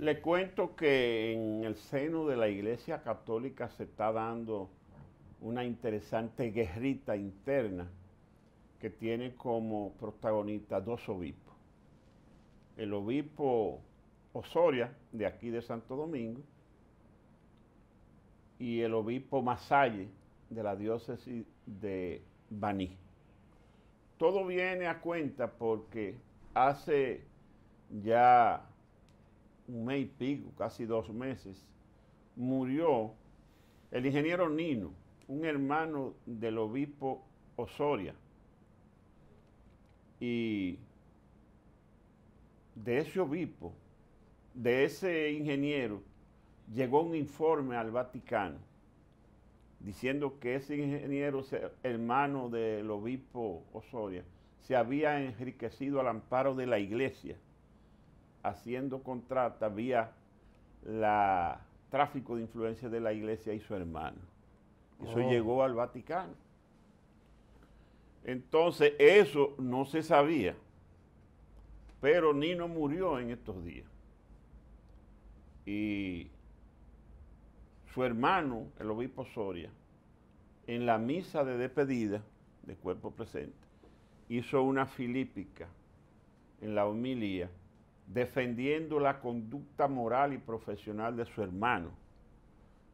Le cuento que en el seno de la Iglesia Católica se está dando una interesante guerrita interna que tiene como protagonista dos obispos. El obispo Osoria, de aquí de Santo Domingo, y el obispo Masalle, de la diócesis de Baní. Todo viene a cuenta porque hace ya un mes y pico, casi dos meses, murió el ingeniero Nino, un hermano del obispo Osoria. Y de ese obispo, de ese ingeniero, llegó un informe al Vaticano diciendo que ese ingeniero, hermano del obispo Osoria, se había enriquecido al amparo de la iglesia haciendo contrata vía la tráfico de influencia de la iglesia y su hermano. Eso oh. llegó al Vaticano. Entonces, eso no se sabía. Pero Nino murió en estos días. Y su hermano, el obispo Soria, en la misa de despedida de cuerpo presente, hizo una filípica en la homilía defendiendo la conducta moral y profesional de su hermano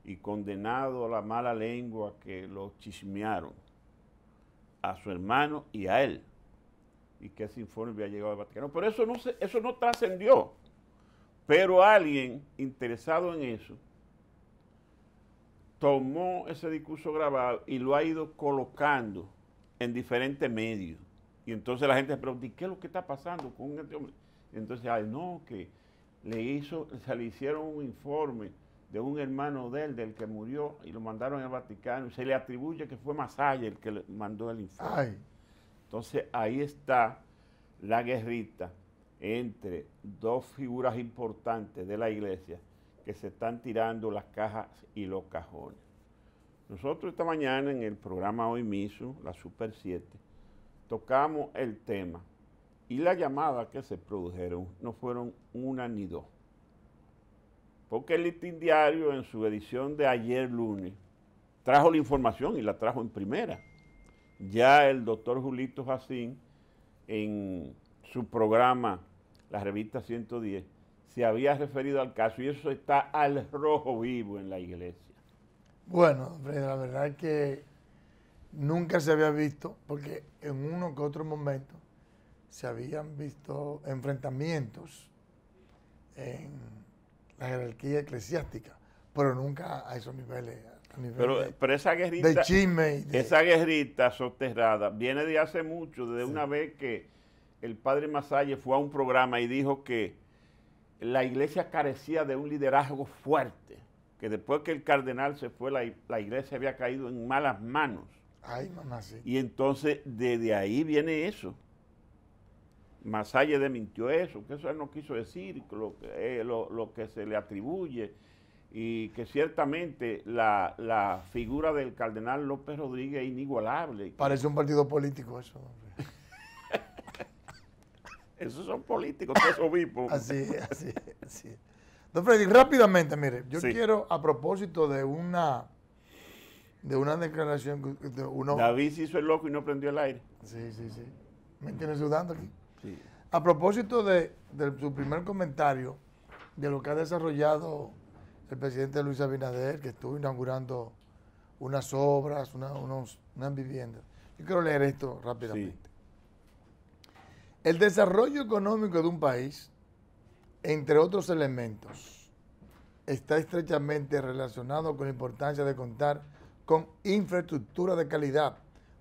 y condenado a la mala lengua que lo chismearon a su hermano y a él y que ese informe había llegado al Vaticano. Pero eso no, eso no trascendió. Pero alguien interesado en eso tomó ese discurso grabado y lo ha ido colocando en diferentes medios. Y entonces la gente se pregunta, ¿y qué es lo que está pasando con este hombre? Entonces, ay, no, que le, hizo, se le hicieron un informe de un hermano de él, del que murió, y lo mandaron al Vaticano, se le atribuye que fue Masaya el que le mandó el informe. Entonces, ahí está la guerrita entre dos figuras importantes de la iglesia que se están tirando las cajas y los cajones. Nosotros esta mañana en el programa Hoy Miso, la Super 7, tocamos el tema y las llamadas que se produjeron no fueron una ni dos. Porque el listín diario en su edición de ayer lunes trajo la información y la trajo en primera. Ya el doctor Julito Jacín en su programa, la revista 110, se había referido al caso y eso está al rojo vivo en la iglesia. Bueno, la verdad es que nunca se había visto, porque en uno que otro momento se habían visto enfrentamientos en la jerarquía eclesiástica, pero nunca a esos niveles. A pero, esa guerrita, esa guerrita soterrada viene de hace mucho, desde una vez que el padre Masalle fue a un programa y dijo que la iglesia carecía de un liderazgo fuerte, que después que el cardenal se fue, la, la iglesia había caído en malas manos Ay, mamá, Y entonces desde ahí viene eso. Masaya desmintió eso, que eso él no quiso decir, eh, lo, que se le atribuye, y que ciertamente la, figura del cardenal López Rodríguez es inigualable. Parece un partido político eso. Esos son políticos, esos obispos. Así, así, así. Don Freddy, rápidamente, mire, yo quiero, a propósito de una de una declaración que uno... David se hizo el loco y no prendió el aire. Sí, sí, sí. Me tiene sudando aquí. Sí. A propósito de, su primer comentario, de lo que ha desarrollado el presidente Luis Abinader, que estuvo inaugurando unas obras, unas viviendas. Yo quiero leer esto rápidamente. El desarrollo económico de un país, entre otros elementos, está estrechamente relacionado con la importancia de contar con infraestructura de calidad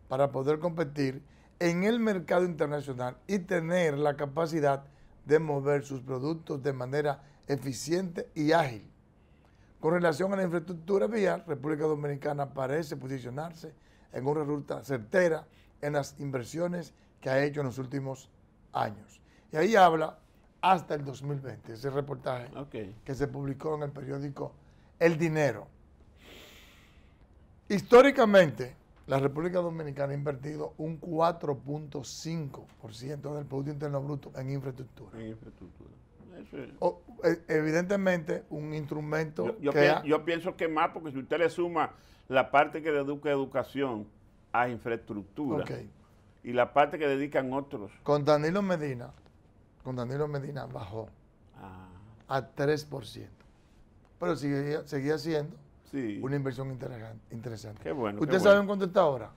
para poder competir en el mercado internacional y tener la capacidad de mover sus productos de manera eficiente y ágil. Con relación a la infraestructura vial, República Dominicana parece posicionarse en una ruta certera en las inversiones que ha hecho en los últimos años. Y ahí habla hasta el 2020, ese reportaje que se publicó en el periódico El Dinero. Históricamente, la República Dominicana ha invertido un 4.5% del Producto Interno Bruto en infraestructura. E, evidentemente, un instrumento. Yo, pienso, yo, pienso, que más, porque si usted le suma la parte que deduca educación a infraestructura y la parte que dedican otros. Con Danilo Medina, con Danilo Medina bajó ah. a 3%. Pero sigue seguía siendo una inversión interesante. Qué bueno. ¿Usted sabe en cuánto está ahora?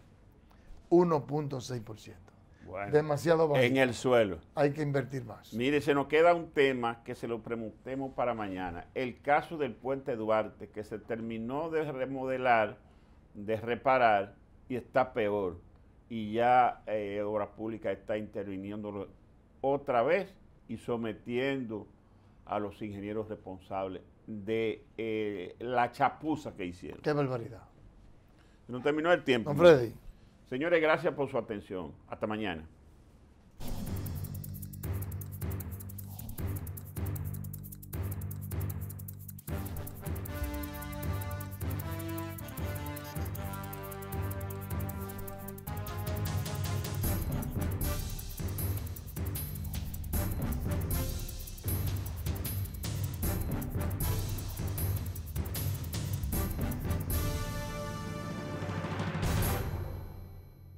1.6%. Demasiado bajo. En el suelo. Hay que invertir más. Mire, se nos queda un tema que se lo preguntemos para mañana. El caso del puente Duarte, que se terminó de remodelar, de reparar, y está peor. Y ya eh, Obras Públicas está interviniendo otra vez y sometiendo a los ingenieros responsables de eh, la chapuza que hicieron. Qué barbaridad. No terminó el tiempo. Don Freddy. Señores, gracias por su atención. Hasta mañana.